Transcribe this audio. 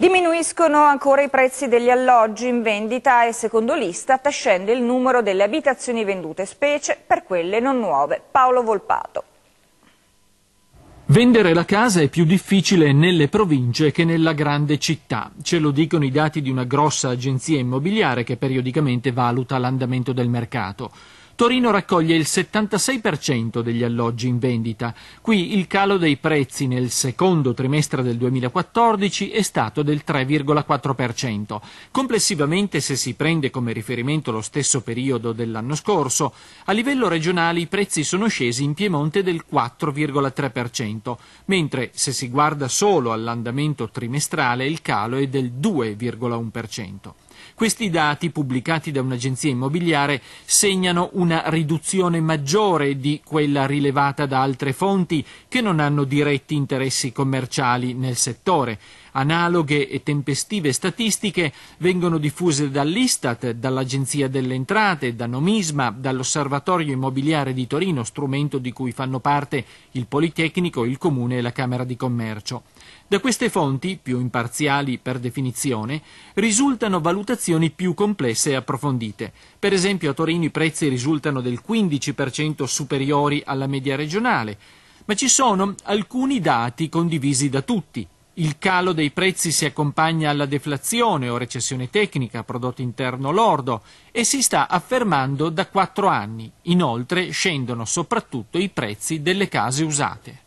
Diminuiscono ancora i prezzi degli alloggi in vendita e secondo l'Istat scende il numero delle abitazioni vendute, specie per quelle non nuove. Paolo Volpato. Vendere la casa è più difficile nelle province che nella grande città, ce lo dicono i dati di una grossa agenzia immobiliare che periodicamente valuta l'andamento del mercato. Torino raccoglie il 76% degli alloggi in vendita. Qui il calo dei prezzi nel secondo trimestre del 2014 è stato del 3,4%. Complessivamente, se si prende come riferimento lo stesso periodo dell'anno scorso, a livello regionale i prezzi sono scesi in Piemonte del 4,3%, mentre se si guarda solo all'andamento trimestrale il calo è del 2,1%. Questi dati, pubblicati da un'agenzia immobiliare, segnano un una riduzione maggiore di quella rilevata da altre fonti che non hanno diretti interessi commerciali nel settore. Analoghe e tempestive statistiche vengono diffuse dall'Istat, dall'Agenzia delle Entrate, da Nomisma, dall'Osservatorio Immobiliare di Torino, strumento di cui fanno parte il Politecnico, il Comune e la Camera di Commercio. Da queste fonti, più imparziali per definizione, risultano valutazioni più complesse e approfondite. Per esempio a Torino i prezzi risultano del 15% superiori alla media regionale, ma ci sono alcuni dati condivisi da tutti, il calo dei prezzi si accompagna alla deflazione o recessione tecnica, prodotto interno lordo, e si sta affermando da quattro anni. Inoltre scendono soprattutto i prezzi delle case usate.